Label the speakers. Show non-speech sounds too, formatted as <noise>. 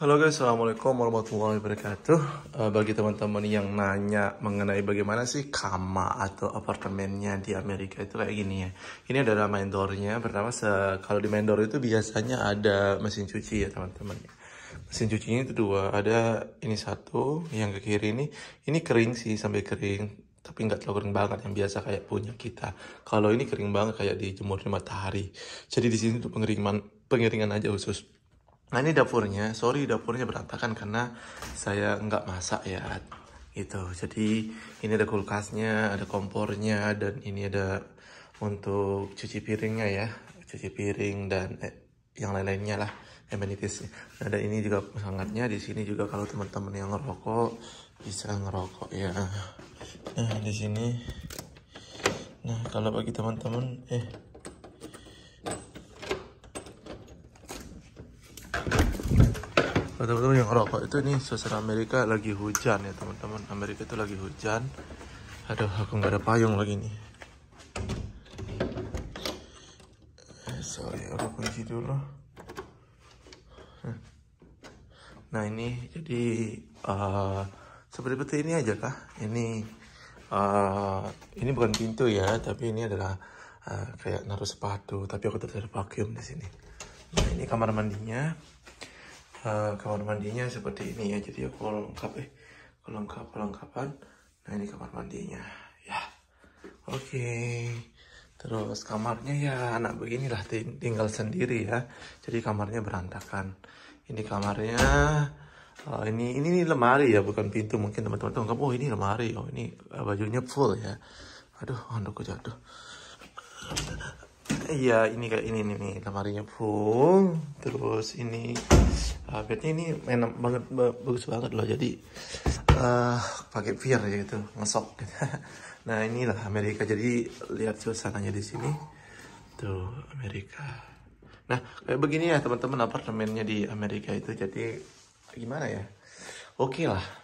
Speaker 1: Halo guys, Assalamualaikum warahmatullahi wabarakatuh eh, Bagi teman-teman yang nanya mengenai bagaimana sih kama atau apartemennya di Amerika itu kayak gini ya Ini adalah nya. pertama kalau di door itu biasanya ada mesin cuci ya teman-teman Mesin cucinya itu dua, ada ini satu, yang ke kiri ini Ini kering sih sampai kering, tapi nggak terlalu kering banget yang biasa kayak punya kita. Kalau ini kering banget kayak dijemur di matahari. Jadi di sini tuh pengeringan pengeringan aja khusus. Nah ini dapurnya, sorry dapurnya berantakan karena saya nggak masak ya gitu. Jadi ini ada kulkasnya, ada kompornya, dan ini ada untuk cuci piringnya ya, cuci piring dan eh, yang lain-lainnya lah amenities. Nah, dan ini juga sangatnya di sini juga kalau teman-teman yang ngerokok bisa ngerokok ya. Nah di sini, nah kalau bagi teman-teman eh teman-teman yang rokok itu nih suasana Amerika lagi hujan ya teman-teman Amerika itu lagi hujan
Speaker 2: aduh aku nggak ada
Speaker 1: payung lagi nih eh, sorry aku kunci dulu nah ini jadi uh, eh, seperti seperti ini aja kah ini uh, ini bukan pintu ya tapi ini adalah uh, kayak naruh sepatu tapi aku tetap ada vacuum di sini nah ini kamar mandinya uh, kamar mandinya seperti ini ya jadi aku lengkap ya lengkap kelengkapan nah ini kamar mandinya ya oke okay. terus kamarnya ya anak beginilah tinggal sendiri ya jadi kamarnya berantakan ini kamarnya Oh, ini ini lemari ya bukan pintu mungkin teman-teman tuh oh ini lemari oh ini bajunya full ya aduh handuk jatuh iya ini kayak ini nih, nih lamarinya full terus ini uh, ini enak banget bagus banget loh jadi uh, pakai ya gitu ngesok <laughs> nah inilah Amerika jadi lihat suasananya di sini tuh Amerika nah kayak begini ya teman-teman apartemennya di Amerika itu jadi gimana ya oke okay lah